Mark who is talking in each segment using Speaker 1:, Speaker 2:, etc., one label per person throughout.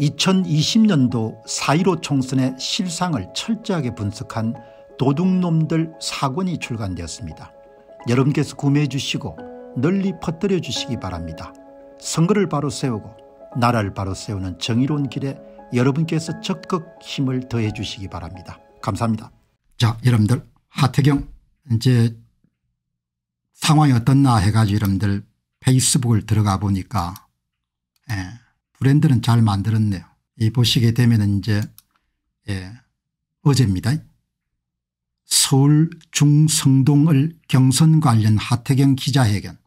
Speaker 1: 2020년도 4.15 총선의 실상을 철저하게 분석한 도둑놈들 사권이 출간되었습니다. 여러분께서 구매해 주시고 널리 퍼뜨려 주시기 바랍니다. 선거를 바로 세우고 나라를 바로 세우는 정의로운 길에 여러분께서 적극 힘을 더해 주시기 바랍니다. 감사합니다. 자 여러분들 하태경 이제 상황이 어떻나 해가지고 여러분들 페이스북을 들어가 보니까 예. 브랜드는 잘 만들었네요. 이 보시게 되면 이제 예, 어제입니다. 서울 중성동을 경선 관련 하태경 기자회견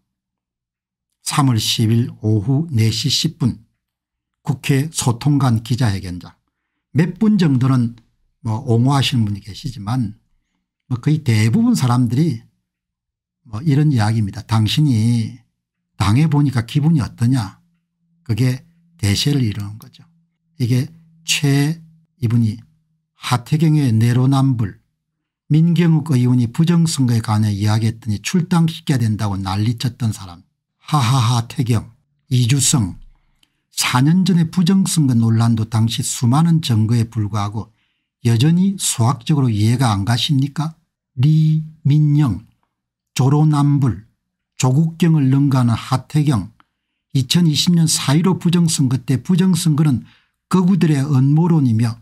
Speaker 1: 3월 10일 오후 4시 10분 국회 소통관 기자회견장 몇 분 정도는 뭐 옹호하시는 분이 계시지만 뭐 거의 대부분 사람들이 뭐 이런 이야기입니다. 당신이 당해 보니까 기분이 어떠냐 그게 대세를 이루는 거죠. 이게 최 이분이 하태경의 내로남불 민경욱 의원이 부정선거에 관해 이야기했더니 출당시켜야 된다고 난리쳤던 사람 하하하 태경 이주성 4년 전의 부정선거 논란도 당시 수많은 증거에 불과하고 여전히 수학적으로 이해가 안 가십니까 리민영 조로남불 조국경을 능가하는 하태경 2020년 4.15 부정선거 때 부정선거는 거구들의 음모론이며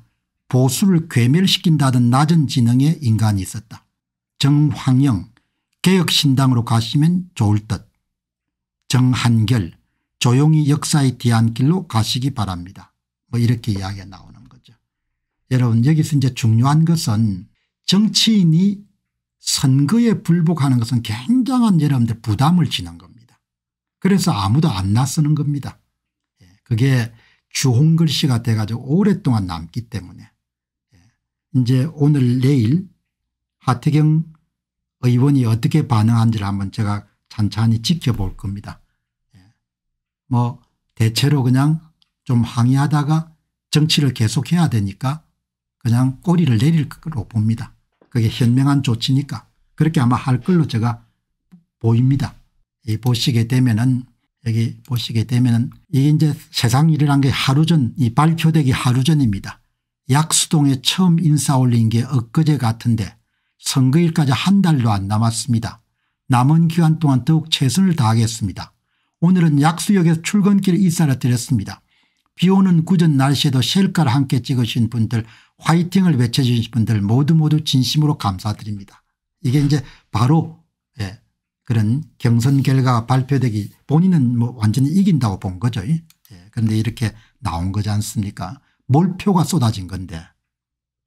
Speaker 1: 보수를 괴멸시킨다던 낮은 지능의 인간이 있었다. 정황영 개혁신당으로 가시면 좋을 듯. 정한결 조용히 역사의 뒤안길로 가시기 바랍니다. 뭐 이렇게 이야기가 나오는 거죠. 여러분 여기서 이제 중요한 것은 정치인이 선거에 불복하는 것은 굉장한 여러분들 부담을 지는 겁니다. 그래서 아무도 안 나서는 겁니다. 예, 그게 주홍글씨가 돼가지고 오랫동안 남기 때문에 예, 이제 오늘 내일 하태경 의원이 어떻게 반응한지를 한번 제가 찬찬히 지켜볼 겁니다. 예, 뭐 대체로 그냥 좀 항의하다가 정치를 계속해야 되니까 그냥 꼬리를 내릴 거로 봅니다. 그게 현명한 조치니까 그렇게 아마 할 걸로 제가 보입니다. 이 보시게 되면은 여기 보시게 되면은 이게 이제 세상 일이란게 하루 전 이 발표되기 하루 전입니다. 약수동에 처음 인사 올린 게 엊그제 같은데 선거일까지 한 달도 안 남았습니다. 남은 기간 동안 더욱 최선을 다하겠습니다. 오늘은 약수역에서 출근길 인사를 드렸습니다. 비오는 굳은 날씨에도 셀카를 함께 찍으신 분들 화이팅을 외쳐주신 분들 모두 모두 진심으로 감사드립니다. 이게 이제 바로 그런 경선 결과가 발표되기 본인은 뭐 완전히 이긴다고 본 거죠. 예. 그런데 이렇게 나온 거지 않습니까 몰표가 쏟아진 건데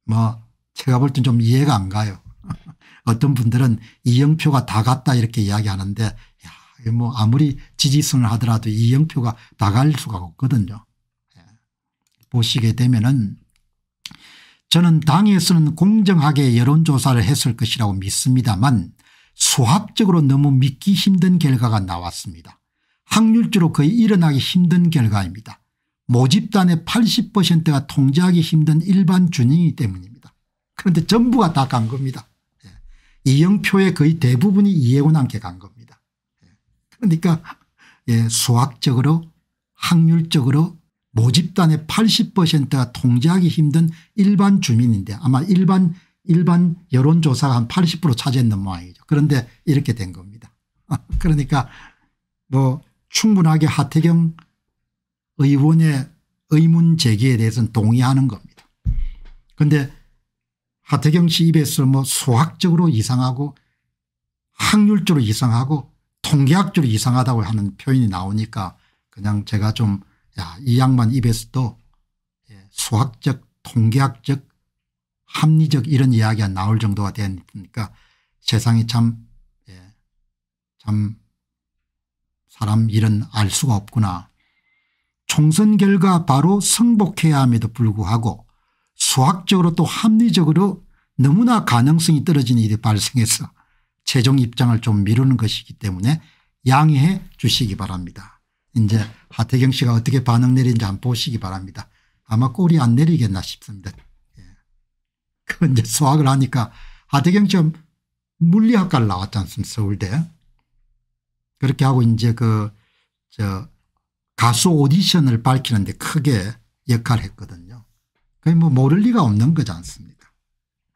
Speaker 1: 뭐 제가 볼 땐 좀 이해가 안 가요. 어떤 분들은 이영표가 다 갔다 이렇게 이야기하는데 야, 뭐 아무리 지지선을 하더라도 이영표가 다 갈 수가 없거든요. 예. 보시게 되면은 저는 당에서는 공정하게 여론조사를 했을 것이라고 믿습니다만 수학적으로 너무 믿기 힘든 결과가 나왔습니다. 확률적으로 거의 일어나기 힘든 결과입니다. 모집단의 80%가 통제하기 힘든 일반 준이기 때문입니다. 그런데 전부가 다 간 겁니다. 예. 이영표의 거의 대부분이 이해곤한테 간 겁니다. 예. 그러니까 수학적으로 예, 확률적으로 모집단의 80%가 통제하기 힘든 일반 주민인데 아마 일반 일반 여론조사가 한 80% 차지했는 모양이죠. 그런데 이렇게 된 겁니다. 그러니까 뭐 충분하게 하태경 의원의 의문 제기에 대해서는 동의하는 겁니다. 그런데 하태경 씨 입에서 뭐 수학적으로 이상하고 확률적으로 이상하고 통계학적으로 이상하다고 하는 표현이 나오니까 그냥 제가 좀 이 양반 입에서도 예, 수학적 통계학적 합리적 이런 이야기가 나올 정도가 되니까 세상이 참, 예, 참 사람 일은 알 수가 없구나. 총선 결과 바로 승복해야 함에도 불구하고 수학적으로 또 합리적으로 너무나 가능성이 떨어진 일이 발생해서 최종 입장을 좀 미루는 것이기 때문에 양해해 주시기 바랍니다. 이제 하태경 씨가 어떻게 반응 내리지 한 번 보시기 바랍니다. 아마 꼴이 안 내리겠나 싶습니다. 그 이제 수학을 하니까 하대경처럼 물리학과를 나왔지 않습니까 서울대. 그렇게 하고 이제 그 저 가수 오디션을 밝히는데 크게 역할을 했거든요. 그게 뭐 모를 리가 없는 거지 않습니까.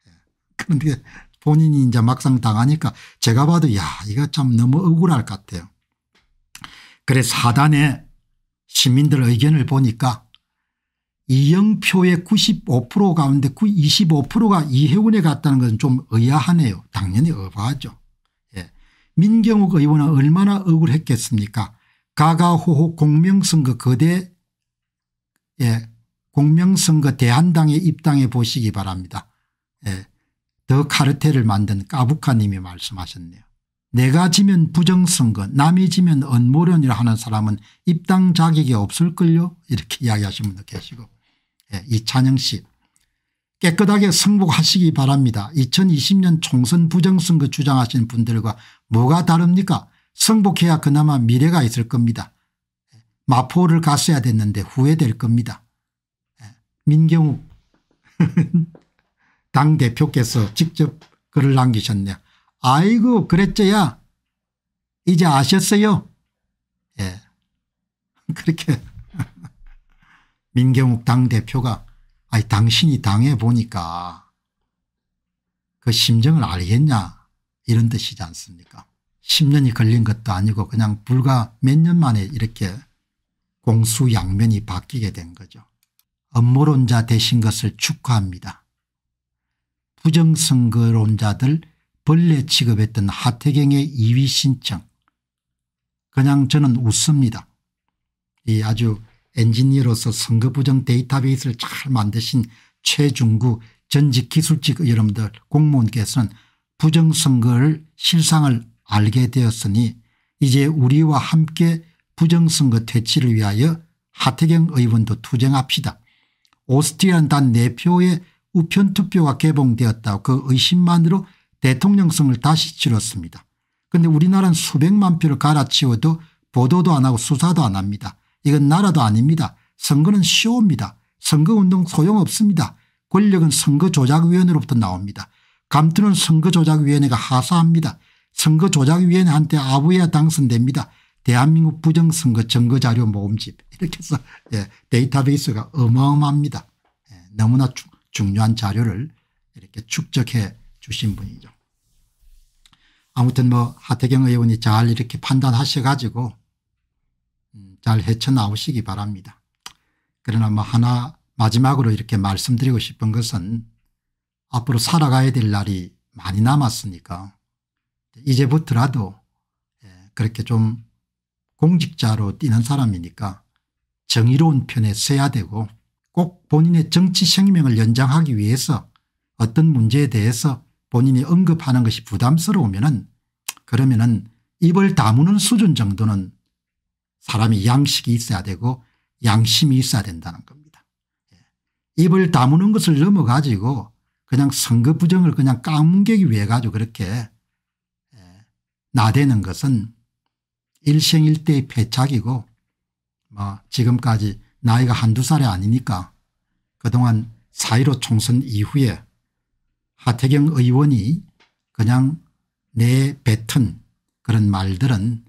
Speaker 1: 예. 그런데 본인이 이제 막상 당하니까 제가 봐도 야 이거 참 너무 억울할 것 같아요. 그래 사단의 시민들 의견을 보니까 이영표의 95% 가운데 25%가 이해운에 갔다는 것은 좀 의아하네요. 당연히 의아하죠. 예. 민경욱 의원은 얼마나 억울했겠습니까 가가호호 공명선거 거대 예. 공명선거 대한당에 입당해 보시기 바랍니다. 예. 더 카르텔을 만든 까부카님이 말씀하셨네요. 내가 지면 부정선거 남이 지면 언모론이라 하는 사람은 입당 자격이 없을걸요 이렇게 이야기하시는 분도 계시고 예, 이찬영 씨 깨끗하게 승복하시기 바랍니다. 2020년 총선 부정선거 주장하시는 분들과 뭐가 다릅니까 승복해야 그나마 미래가 있을 겁니다. 예, 마포를 갔어야 됐는데 후회될 겁니다. 예, 민경욱 당대표께서 직접 글을 남기셨네요. 아이고 그랬죠야 이제 아셨어요. 예. 그렇게 민경욱 당대표가 아니 당신이 당해 보니까 그 심정을 알겠냐 이런 뜻이지 않습니까 10년이 걸린 것도 아니고 그냥 불과 몇 년 만에 이렇게 공수양면이 바뀌게 된 거죠. 업무론자 되신 것을 축하합니다. 부정선거론자들 벌레 취급했던 하태경의 2위 신청 그냥 저는 웃습니다. 이 아주 엔지니어로서 선거 부정 데이터베이스를 잘 만드신 최중구 전직 기술직 여러분들 공무원께서는 부정선거를 실상을 알게 되었으니 이제 우리와 함께 부정선거 퇴치를 위하여 하태경 의원도 투쟁합시다. 오스트리아는단 4표의 우편투표가 개봉되었다고 그 의심만으로 대통령성을 다시 치렀습니다. 그런데 우리나라는 수백만 표를 갈아치워도 보도도 안 하고 수사도 안 합니다. 이건 나라도 아닙니다. 선거는 쇼입니다. 선거운동 소용없습니다. 권력은 선거조작위원회로부터 나옵니다. 감투는 선거조작위원회가 하사합니다. 선거조작위원회한테 아부야 당선됩니다. 대한민국 부정선거 증거자료 모음집 이렇게 해서 예, 데이터베이스가 어마어마합니다. 예, 너무나 주, 중요한 자료를 이렇게 축적해 주신 분이죠. 아무튼 뭐 하태경 의원이 잘 이렇게 판단하셔 가지고 잘 헤쳐나오시기 바랍니다. 그러나 뭐 하나 마지막으로 이렇게 말씀드리고 싶은 것은 앞으로 살아가야 될 날이 많이 남았으니까 이제부터라도 예, 그렇게 좀 공직자로 뛰는 사람이니까 정의로운 편에 서야 되고 꼭 본인의 정치 생명을 연장하기 위해서 어떤 문제에 대해서 본인이 언급하는 것이 부담스러우면은 그러면은 입을 다무는 수준 정도는 사람이 양식이 있어야 되고 양심이 있어야 된다는 겁니다. 예. 입을 다무는 것을 넘어가지고 그냥 선거 부정을 그냥 까뭉개기 위해 가지고 그렇게 예, 나대는 것은 일생일대의 패착이고 뭐 지금까지 나이가 한두 살이 아니니까 그동안 사1로 총선 이후에 하태경 의원이 그냥 내 뱉은 그런 말들은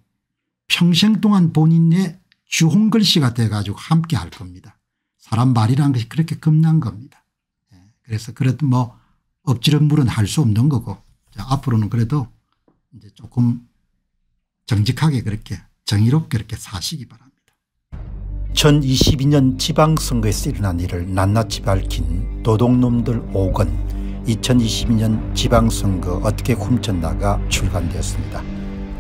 Speaker 1: 평생 동안 본인의 주홍글씨가 돼 가지고 함께 할 겁니다. 사람 말이라는 것이 그렇게 겁난 겁니다. 예, 그래서 그래도 뭐 엎지른 물은 할 수 없는 거고 앞으로는 그래도 이제 조금 정직하게 그렇게 정의롭게 그렇게 사시기 바랍니다. 2022년 지방선거에서 일어난 일을 낱낱이 밝힌 도둑놈들 5권 2022년 지방선거 어떻게 훔쳤나가 출간되었습니다.